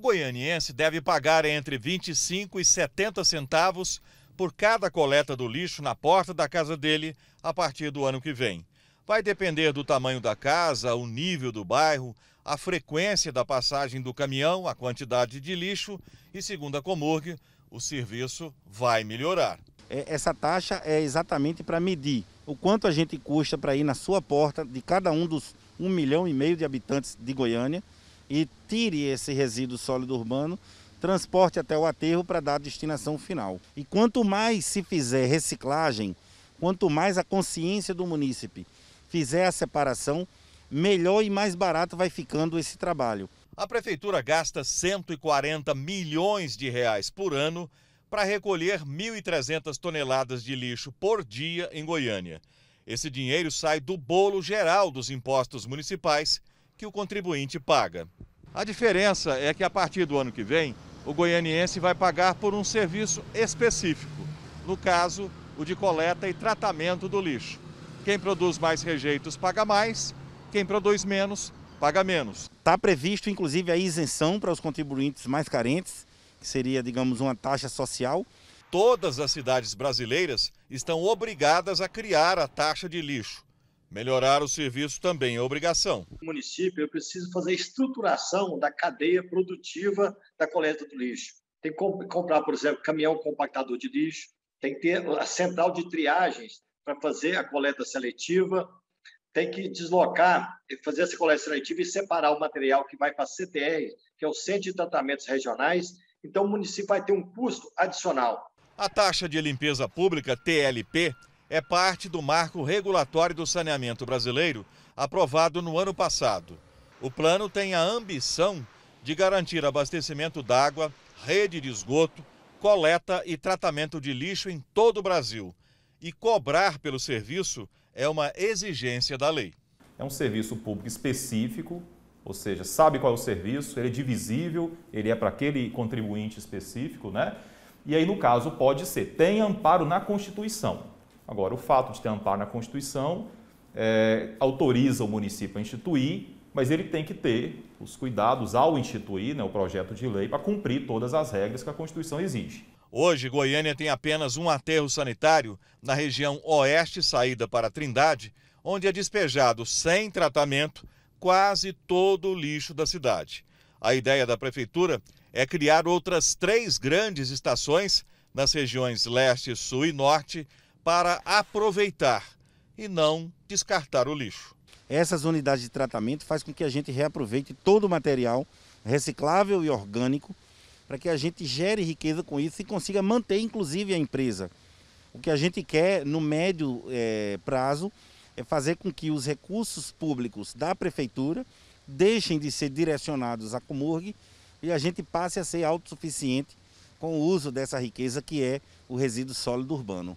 o goianiense deve pagar entre 25 e 70 centavos por cada coleta do lixo na porta da casa dele a partir do ano que vem. Vai depender do tamanho da casa, o nível do bairro, a frequência da passagem do caminhão, a quantidade de lixo e, segundo a Comurg, o serviço vai melhorar. É, essa taxa é exatamente para medir o quanto a gente custa para ir na sua porta de cada um dos um milhão e meio de habitantes de Goiânia e tire esse resíduo sólido urbano, transporte até o aterro para dar a destinação final. E quanto mais se fizer reciclagem, quanto mais a consciência do munícipe fizer a separação, melhor e mais barato vai ficando esse trabalho. A prefeitura gasta 140 milhões de reais por ano para recolher 1.300 toneladas de lixo por dia em Goiânia. Esse dinheiro sai do bolo geral dos impostos municipais que o contribuinte paga. A diferença é que a partir do ano que vem, o goianiense vai pagar por um serviço específico, no caso, o de coleta e tratamento do lixo. Quem produz mais rejeitos paga mais, quem produz menos paga menos. Está previsto, inclusive, a isenção para os contribuintes mais carentes, que seria, digamos, uma taxa social. Todas as cidades brasileiras estão obrigadas a criar a taxa de lixo. Melhorar o serviço também é obrigação. O município, eu preciso fazer a estruturação da cadeia produtiva da coleta do lixo. Tem que comprar, por exemplo, caminhão compactador de lixo, tem que ter a central de triagens para fazer a coleta seletiva, tem que deslocar, e fazer essa coleta seletiva e separar o material que vai para a CTR, que é o Centro de Tratamentos Regionais. Então, o município vai ter um custo adicional. A taxa de limpeza pública, TLP, é parte do marco regulatório do saneamento brasileiro, aprovado no ano passado. O plano tem a ambição de garantir abastecimento d'água, rede de esgoto, coleta e tratamento de lixo em todo o Brasil. E cobrar pelo serviço é uma exigência da lei. É um serviço público específico, ou seja, sabe qual é o serviço, ele é divisível, ele é para aquele contribuinte específico, né? E aí, no caso, pode ser, tem amparo na Constituição. Agora, o fato de ter amparo na Constituição é, autoriza o município a instituir, mas ele tem que ter os cuidados ao instituir né, o projeto de lei para cumprir todas as regras que a Constituição exige. Hoje, Goiânia tem apenas um aterro sanitário na região oeste, saída para Trindade, onde é despejado sem tratamento quase todo o lixo da cidade. A ideia da prefeitura é criar outras três grandes estações nas regiões leste, sul e norte para aproveitar e não descartar o lixo. Essas unidades de tratamento faz com que a gente reaproveite todo o material reciclável e orgânico para que a gente gere riqueza com isso e consiga manter, inclusive, a empresa. O que a gente quer no médio é, prazo é fazer com que os recursos públicos da prefeitura deixem de ser direcionados à Comurg e a gente passe a ser autossuficiente com o uso dessa riqueza que é o resíduo sólido urbano.